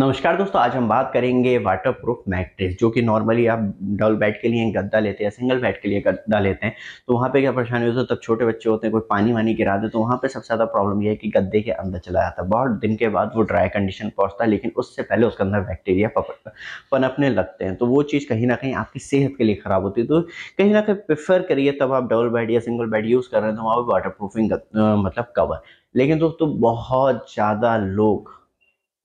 नमस्कार दोस्तों आज हम बात करेंगे वाटर प्रूफ मैट्रेस जो कि नॉर्मली आप डबल बेड के लिए गद्दा लेते हैं सिंगल बेड के लिए गद्दा लेते हैं तो वहाँ पे क्या परेशानी होती है तब छोटे बच्चे होते हैं कोई पानी वानी गिरा दे तो वहाँ पे सबसे ज़्यादा प्रॉब्लम ये है कि गद्दे के अंदर चला जाता है बहुत दिन के बाद वो ड्राई कंडीशन पहुँचता है लेकिन उससे पहले उसके अंदर बैक्टीरिया पनपने लगते हैं तो वो चीज़ कहीं ना कहीं आपकी सेहत के लिए ख़राब होती है तो कहीं ना कहीं प्रेफर करिए तब आप डबल बेड या सिंगल बेड यूज़ कर रहे हैं तो वहाँ पर वाटर प्रूफिंग मतलब कवर लेकिन दोस्तों बहुत ज़्यादा लोग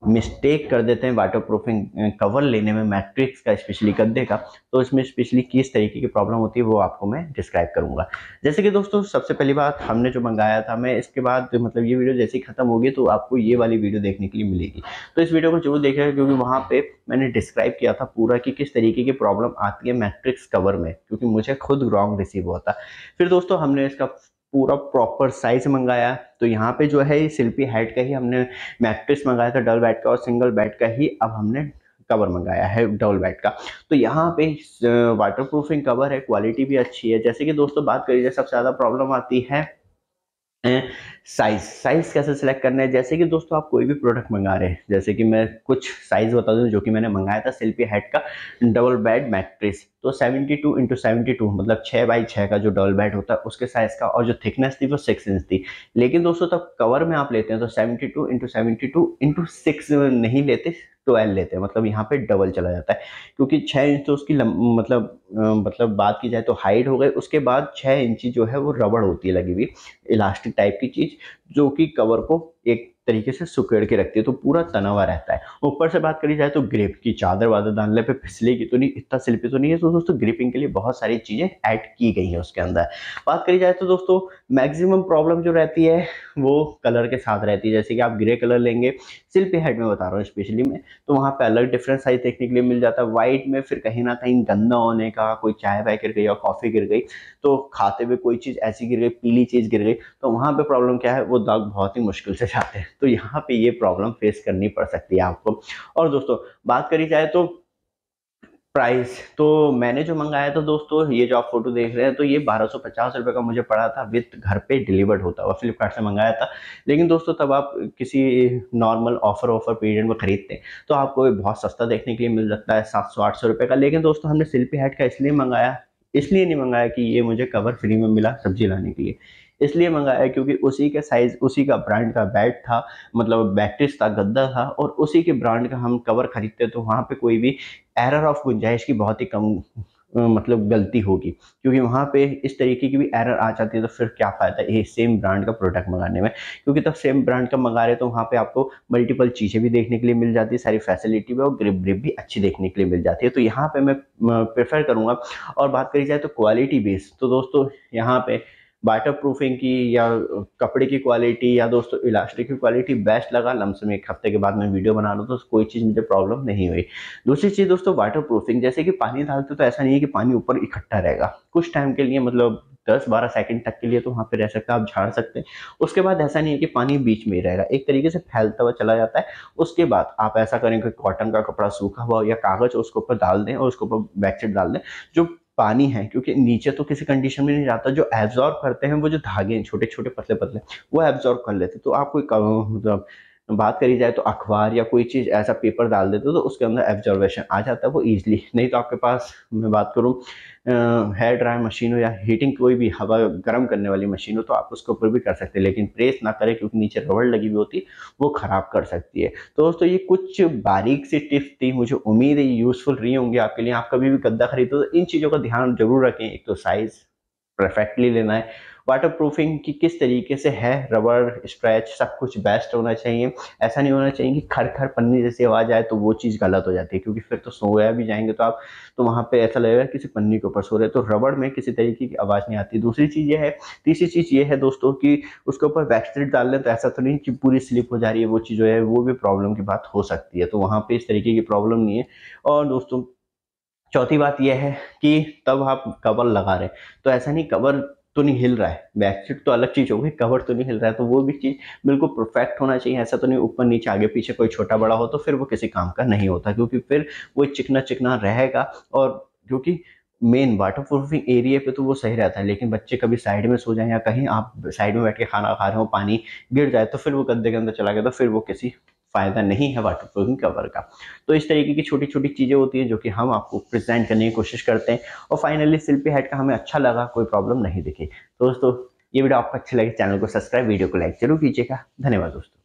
मिस्टेक कर देते हैं वाटर प्रूफिंग कवर लेने में मैट्रिक्स का स्पेशली गद्दे का तो इसमें स्पेशली किस तरीके की प्रॉब्लम होती है वो आपको मैं डिस्क्राइब करूंगा जैसे कि दोस्तों सबसे पहली बात हमने जो मंगाया था मैं इसके बाद मतलब ये वीडियो जैसे ही खत्म होगी तो आपको ये वाली वीडियो देखने के लिए मिलेगी तो इस वीडियो को जरूर देखेगा क्योंकि वहाँ पर मैंने डिस्क्राइब किया था पूरा कि किस तरीके की प्रॉब्लम आती है मैट्रिक्स कवर में क्योंकि मुझे खुद रॉन्ग रिसीव हुआ था फिर दोस्तों हमने इसका पूरा प्रॉपर साइज मंगाया तो यहाँ पे जो है सिल्पी हेड का ही हमने मैट्रिक्स मंगाया था डबल बेड का और सिंगल बेड का ही अब हमने कवर मंगाया है डबल बेड का तो यहाँ पे वाटर प्रूफिंग कवर है क्वालिटी भी अच्छी है जैसे कि दोस्तों बात करिए सबसे ज़्यादा प्रॉब्लम आती है साइज साइज कैसे सिलेक्ट करना है जैसे कि दोस्तों आप कोई भी प्रोडक्ट मंगा रहे हैं जैसे कि मैं कुछ साइज बता दूं जो कि मैंने मंगाया था सिल्पी हेड का डबल बेड मैट्रिस तो 72 टू इंटू सेवेंटी टू मतलब छः बाई छः का जो डबल बेड होता है उसके साइज़ का और जो थिकनेस थी वो सिक्स इंच थी लेकिन दोस्तों तब कवर में आप लेते हैं तो 72 two into seventy two into six नहीं लेते ट्वेल्व लेते हैं मतलब यहाँ पे डबल चला जाता है क्योंकि छः इंच तो उसकी मतलब मतलब बात की जाए तो हाइट हो गई उसके बाद छः इंची जो है वो रबड़ होती है लगी हुई इलास्टिक टाइप की चीज़ जो कि कवर को एक तरीके से सुकेड़ के रखती है तो पूरा तना हुआ रहता है ऊपर से बात करी जाए तो ग्रिप की चादर वादर डालने पे फिसलेगी तो नहीं इतना सिल्पी तो नहीं है तो दोस्तों ग्रिपिंग के लिए बहुत सारी चीज़ें ऐड की गई हैं उसके अंदर बात करी जाए तो दोस्तों मैक्सिमम प्रॉब्लम जो रहती है वो कलर के साथ रहती है जैसे कि आप ग्रे कलर लेंगे सिल्पी हेड में बता रहा हूँ स्पेशली मैं तो वहाँ पर अलग डिफरेंट साइज देखने के लिए मिल जाता है व्हाइट में फिर कहीं ना कहीं गंदा होने का कोई चाय वाय गिर गई या कॉफ़ी गिर गई तो खाते हुए कोई चीज़ ऐसी गिर गई पीली चीज़ गिर गई तो वहाँ पर प्रॉब्लम क्या है वो दाग बहुत ही मुश्किल से जाते हैं तो यहाँ पे ये प्रॉब्लम फेस करनी पड़ सकती है आपको और दोस्तों बात करी जाए तो प्राइस तो मैंने जो मंगाया था दोस्तों ये जो आप फोटो देख रहे हैं तो ये बारह सौ पचास रुपये का मुझे पड़ा था विद घर पे डिलीवर्ड होता हुआ फ्लिपकार्ट से मंगाया था लेकिन दोस्तों तब आप किसी नॉर्मल ऑफर ऑफर पीरियड में खरीदते हैं तो आपको बहुत सस्ता देखने के लिए मिल सकता है सात सौ आठ सौ रुपये का लेकिन दोस्तों हमने सिल्पी हैट का इसलिए मंगाया इसलिए नहीं मंगाया कि ये मुझे कवर फ्री में मिला सब्जी लाने के लिए इसलिए मंगाया क्योंकि उसी के साइज़ उसी का ब्रांड का बैट था मतलब बैटरीज था गद्दा था और उसी के ब्रांड का हम कवर ख़रीदते तो वहाँ पर कोई भी एरर ऑफ गुंजाइश की बहुत ही कम मतलब गलती होगी क्योंकि वहाँ पे इस तरीके की भी एरर आ जाती है तो फिर क्या फ़ायदा ये सेम ब्रांड का प्रोडक्ट मंगाने में क्योंकि तब सेम ब्रांड का मंगा रहे तो वहाँ पे आपको मल्टीपल चीज़ें भी देखने के लिए मिल जाती है सारी फैसिलिटी भी और ग्रिप ग्रिप भी अच्छी देखने के लिए मिल जाती है तो यहाँ पर मैं प्रेफर करूँगा और बात करी जाए तो क्वालिटी बेस्ड तो दोस्तों यहाँ पर वाटर प्रूफिंग की या कपड़े की क्वालिटी या दोस्तों इलास्टिक की क्वालिटी बेस्ट लगा लमसम एक हफ्ते के बाद मैं वीडियो बना लूँ तो कोई चीज़ मुझे प्रॉब्लम नहीं हुई दूसरी चीज़ दोस्तों वाटर प्रूफिंग जैसे कि पानी डालते तो ऐसा नहीं है कि पानी ऊपर इकट्ठा रहेगा कुछ टाइम के लिए मतलब दस बारह सेकंड तक के लिए तो वहाँ पे रह सकता है आप झाड़ सकते हैं उसके बाद ऐसा नहीं है कि पानी बीच में ही रहेगा एक तरीके से फैलता हुआ चला जाता है उसके बाद आप ऐसा करें कि कॉटन का कपड़ा सूखा हुआ या कागज़ उसके ऊपर डाल दें और उसके ऊपर बेडशीट डाल दें जो पानी है क्योंकि नीचे तो किसी कंडीशन में नहीं जाता जो एब्जॉर्ब करते हैं वो जो धागे हैं छोटे छोटे पतले पतले वो एब्जॉर्ब कर लेते तो आपको मतलब बात करी जाए तो अखबार या कोई चीज़ ऐसा पेपर डाल देते हो तो उसके अंदर एब्जॉर्वेशन आ जाता है वो ईजिली नहीं तो आपके पास मैं बात करूँ हेयर ड्राई मशीन हो या हीटिंग कोई भी हवा गर्म करने वाली मशीन हो तो आप उसके ऊपर भी कर सकते हैं लेकिन प्रेस ना करें क्योंकि नीचे रबड़ लगी हुई होती है वो ख़राब कर सकती है तो दोस्तों ये कुछ बारीक सी टिप्स थी मुझे उम्मीद है यूज़फुल रही होंगी आपके लिए आप कभी भी गद्दा खरीदो तो इन चीज़ों का ध्यान जरूर रखें एक तो साइज़ परफेक्टली लेना है वाटर प्रूफिंग की किस तरीके से है रबर स्क्रैच सब कुछ बेस्ट होना चाहिए ऐसा नहीं होना चाहिए कि खर खर पन्नी जैसी आवाज़ आए तो वो चीज़ गलत हो जाती है क्योंकि फिर तो सोया भी जाएंगे तो आप तो वहाँ पे ऐसा लगेगा किसी पन्नी के ऊपर सो रहे तो रबड़ में किसी तरीके की आवाज़ नहीं आती दूसरी चीज़ ये है तीसरी चीज़ ये है दोस्तों कि उसके ऊपर वैक्सीट डाल लें तो ऐसा तो नहीं कि पूरी स्लिप हो जा रही है वो चीज़ जो है वो भी प्रॉब्लम की बात हो सकती है तो वहाँ पर इस तरीके की प्रॉब्लम नहीं है और दोस्तों चौथी बात यह है कि तब आप कवर लगा रहे तो ऐसा नहीं कवर तो नहीं हिल रहा है बैकशीट तो अलग चीज़ होगी कवर तो नहीं हिल रहा है तो वो भी चीज़ बिल्कुल परफेक्ट होना चाहिए ऐसा तो नहीं ऊपर नीचे आगे पीछे कोई छोटा बड़ा हो तो फिर वो किसी काम का नहीं होता क्योंकि फिर वो चिकना चिकना रहेगा और क्योंकि मेन वाटर प्रूफिंग एरिया पे तो वो सही रहता है लेकिन बच्चे कभी साइड में सो जाएं या कहीं आप साइड में बैठ के खाना खा रहे हो पानी गिर जाए तो फिर वो गद्दे के अंदर चला गया तो फिर वो किसी फायदा नहीं है प्रूफिंग कवर का तो इस तरीके की छोटी छोटी चीज़ें होती है जो कि हम आपको प्रेजेंट करने की कोशिश करते हैं और फाइनली सिल्पी हेड का हमें अच्छा लगा कोई प्रॉब्लम नहीं दिखी दोस्तों ये वीडियो आपको अच्छी लगे चैनल को सब्सक्राइब वीडियो को लाइक जरूर कीजिएगा धन्यवाद दोस्तों